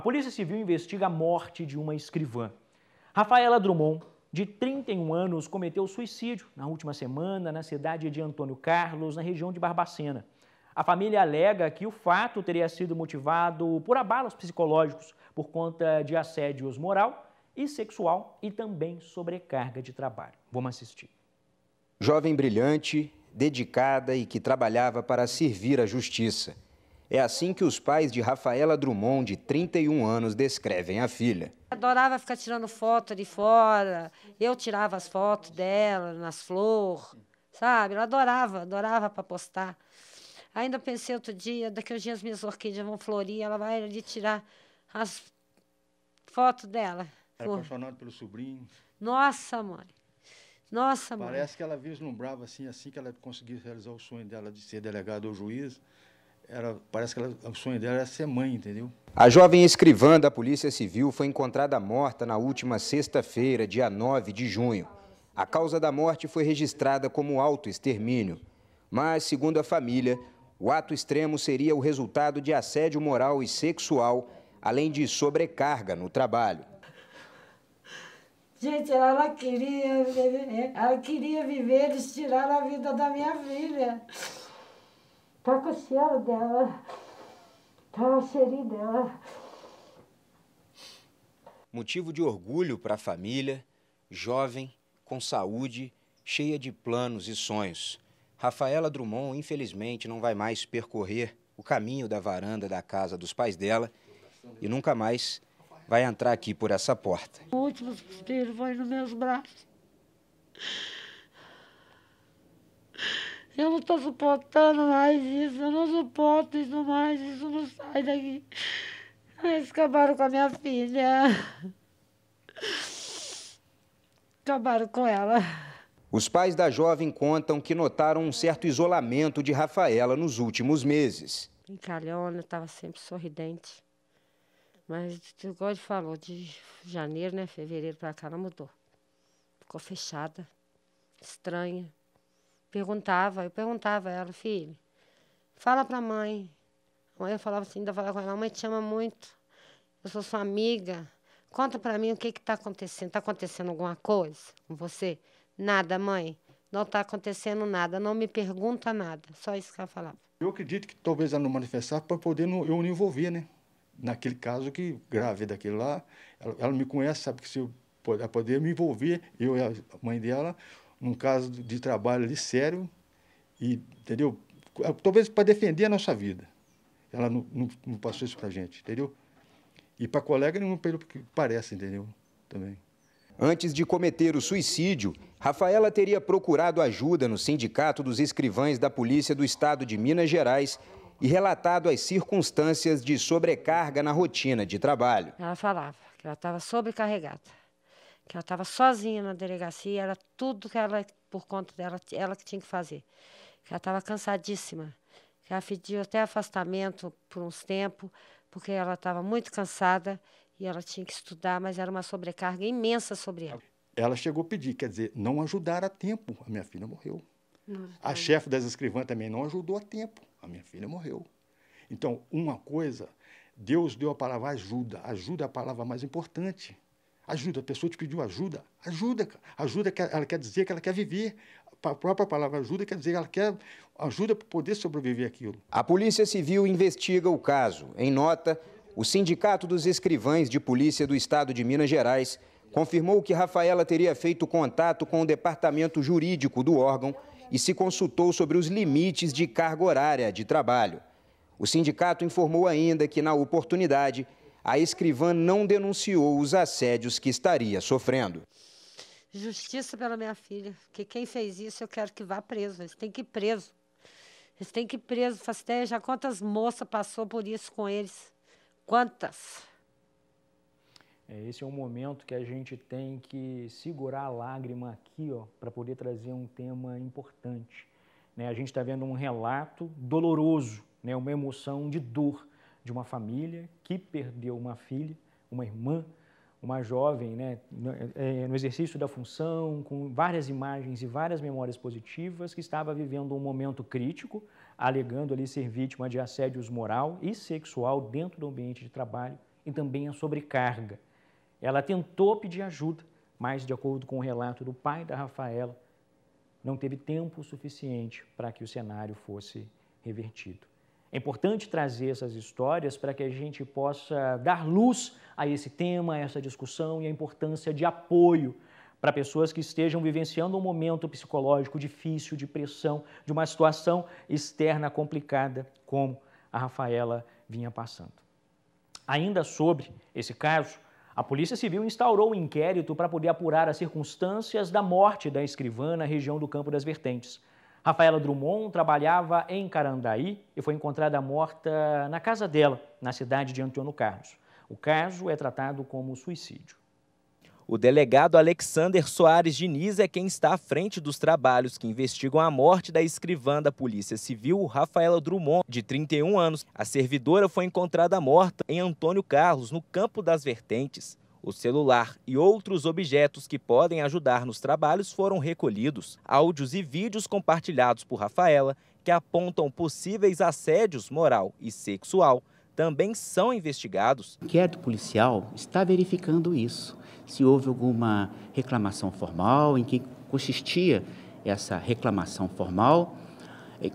A Polícia Civil investiga a morte de uma escrivã. Rafaela Drummond, de 31 anos, cometeu suicídio na última semana na cidade de Antônio Carlos, na região de Barbacena. A família alega que o fato teria sido motivado por abalos psicológicos por conta de assédios moral e sexual e também sobrecarga de trabalho. Vamos assistir. Jovem brilhante, dedicada e que trabalhava para servir a justiça. É assim que os pais de Rafaela Drummond, de 31 anos, descrevem a filha. Adorava ficar tirando foto ali fora, eu tirava as fotos dela, nas flores, sabe? Ela adorava, adorava para postar. Ainda pensei outro dia, daqui a uns dias minhas orquídeas vão florir, ela vai ali tirar as fotos dela. Era tá Por... apaixonada pelo sobrinho. Nossa, mãe. Nossa, mãe. Parece que ela vislumbrava assim, assim que ela conseguisse realizar o sonho dela de ser delegada ou juiz, era, parece que ela, o sonho dela era ser mãe, entendeu? A jovem escrivã da Polícia Civil foi encontrada morta na última sexta-feira, dia 9 de junho. A causa da morte foi registrada como autoextermínio. Mas, segundo a família, o ato extremo seria o resultado de assédio moral e sexual, além de sobrecarga no trabalho. Gente, ela, ela queria, ela queria viver, eles tiraram a vida da minha filha. Tá com o céu dela. Tá o cheirinho dela. Motivo de orgulho para a família, jovem, com saúde, cheia de planos e sonhos. Rafaela Drummond, infelizmente, não vai mais percorrer o caminho da varanda da casa dos pais dela e nunca mais vai entrar aqui por essa porta. O último suspiro foi nos meus braços. Eu não estou suportando mais isso, eu não suporto isso mais, isso não sai daqui. Eles acabaram com a minha filha. Acabaram com ela. Os pais da jovem contam que notaram um certo isolamento de Rafaela nos últimos meses. Brincalhona, estava sempre sorridente. Mas, igual ele falou, de janeiro, né, fevereiro para cá, ela mudou. Ficou fechada, estranha. Perguntava, eu perguntava a ela, filho, fala pra mãe. A mãe falava assim, ainda falava com ela, a mãe te ama muito, eu sou sua amiga. Conta pra mim o que que tá acontecendo. está acontecendo alguma coisa com você? Nada, mãe. Não está acontecendo nada, não me pergunta nada. Só isso que ela falava. Eu acredito que talvez ela não manifestar para poder não, eu não envolver, né? Naquele caso que grave daquele lá, ela, ela me conhece, sabe que se eu poder me envolver, eu e a mãe dela, num caso de trabalho ali sério, e, entendeu? É, talvez para defender a nossa vida. Ela não, não, não passou isso para a gente, entendeu? E para colega nenhum, pelo que parece, entendeu? Também. Antes de cometer o suicídio, Rafaela teria procurado ajuda no Sindicato dos Escrivães da Polícia do Estado de Minas Gerais e relatado as circunstâncias de sobrecarga na rotina de trabalho. Ela falava que ela estava sobrecarregada que ela estava sozinha na delegacia, era tudo que ela, por conta dela, ela que tinha que fazer. Que ela estava cansadíssima, que ela pediu até afastamento por uns tempos, porque ela estava muito cansada e ela tinha que estudar, mas era uma sobrecarga imensa sobre ela. Ela chegou a pedir, quer dizer, não ajudar a tempo, a minha filha morreu. Nossa, a chefe das escrivãs também não ajudou a tempo, a minha filha morreu. Então, uma coisa, Deus deu a palavra ajuda, ajuda é a palavra mais importante. Ajuda, a pessoa te pediu ajuda, ajuda, ajuda, ela quer dizer que ela quer viver. A própria palavra ajuda quer dizer que ela quer ajuda para poder sobreviver aquilo. A Polícia Civil investiga o caso. Em nota, o Sindicato dos Escrivães de Polícia do Estado de Minas Gerais confirmou que Rafaela teria feito contato com o departamento jurídico do órgão e se consultou sobre os limites de carga horária de trabalho. O sindicato informou ainda que, na oportunidade, a escrivã não denunciou os assédios que estaria sofrendo. Justiça pela minha filha, que quem fez isso eu quero que vá preso, eles têm que ir preso. Eles têm que ir preso, faço ideia já quantas moças passou por isso com eles. Quantas? É, esse é um momento que a gente tem que segurar a lágrima aqui, ó, para poder trazer um tema importante. Né? A gente está vendo um relato doloroso, né? uma emoção de dor de uma família que perdeu uma filha, uma irmã, uma jovem, né, é, é, no exercício da função, com várias imagens e várias memórias positivas, que estava vivendo um momento crítico, alegando ali ser vítima de assédios moral e sexual dentro do ambiente de trabalho e também a sobrecarga. Ela tentou pedir ajuda, mas, de acordo com o relato do pai da Rafaela, não teve tempo suficiente para que o cenário fosse revertido. É importante trazer essas histórias para que a gente possa dar luz a esse tema, a essa discussão e a importância de apoio para pessoas que estejam vivenciando um momento psicológico difícil, de pressão, de uma situação externa complicada, como a Rafaela vinha passando. Ainda sobre esse caso, a Polícia Civil instaurou um inquérito para poder apurar as circunstâncias da morte da escrivã na região do Campo das Vertentes. Rafaela Drummond trabalhava em Carandaí e foi encontrada morta na casa dela, na cidade de Antônio Carlos. O caso é tratado como suicídio. O delegado Alexander Soares Diniz é quem está à frente dos trabalhos que investigam a morte da escrivã da Polícia Civil, Rafaela Drummond, de 31 anos. A servidora foi encontrada morta em Antônio Carlos, no Campo das Vertentes. O celular e outros objetos que podem ajudar nos trabalhos foram recolhidos. Áudios e vídeos compartilhados por Rafaela, que apontam possíveis assédios moral e sexual, também são investigados. O inquérito policial está verificando isso. Se houve alguma reclamação formal, em que consistia essa reclamação formal,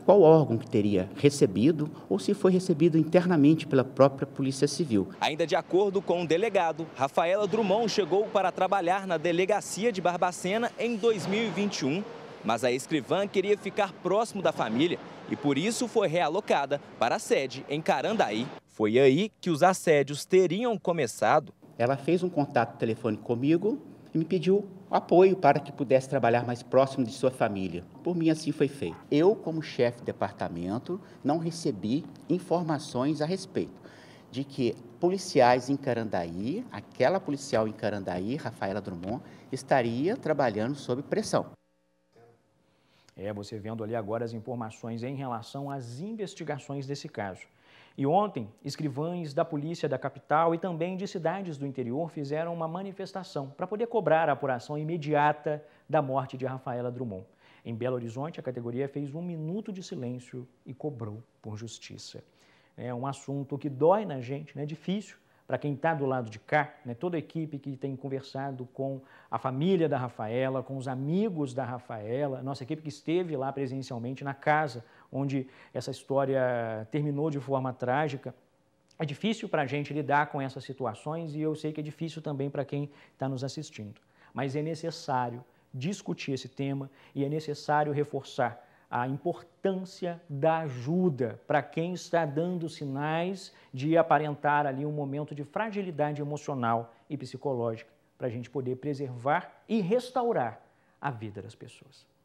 qual órgão que teria recebido ou se foi recebido internamente pela própria Polícia Civil. Ainda de acordo com o um delegado, Rafaela Drummond chegou para trabalhar na delegacia de Barbacena em 2021, mas a escrivã queria ficar próximo da família e por isso foi realocada para a sede em Carandaí. Foi aí que os assédios teriam começado. Ela fez um contato telefônico comigo, e me pediu apoio para que pudesse trabalhar mais próximo de sua família. Por mim, assim foi feito. Eu, como chefe de departamento, não recebi informações a respeito de que policiais em Carandaí, aquela policial em Carandaí, Rafaela Drummond, estaria trabalhando sob pressão. É, você vendo ali agora as informações em relação às investigações desse caso. E ontem, escrivães da polícia da capital e também de cidades do interior fizeram uma manifestação para poder cobrar a apuração imediata da morte de Rafaela Drummond. Em Belo Horizonte, a categoria fez um minuto de silêncio e cobrou por justiça. É um assunto que dói na gente, né? é difícil para quem está do lado de cá, né, toda a equipe que tem conversado com a família da Rafaela, com os amigos da Rafaela, nossa equipe que esteve lá presencialmente na casa onde essa história terminou de forma trágica. É difícil para a gente lidar com essas situações e eu sei que é difícil também para quem está nos assistindo. Mas é necessário discutir esse tema e é necessário reforçar a importância da ajuda para quem está dando sinais de aparentar ali um momento de fragilidade emocional e psicológica, para a gente poder preservar e restaurar a vida das pessoas.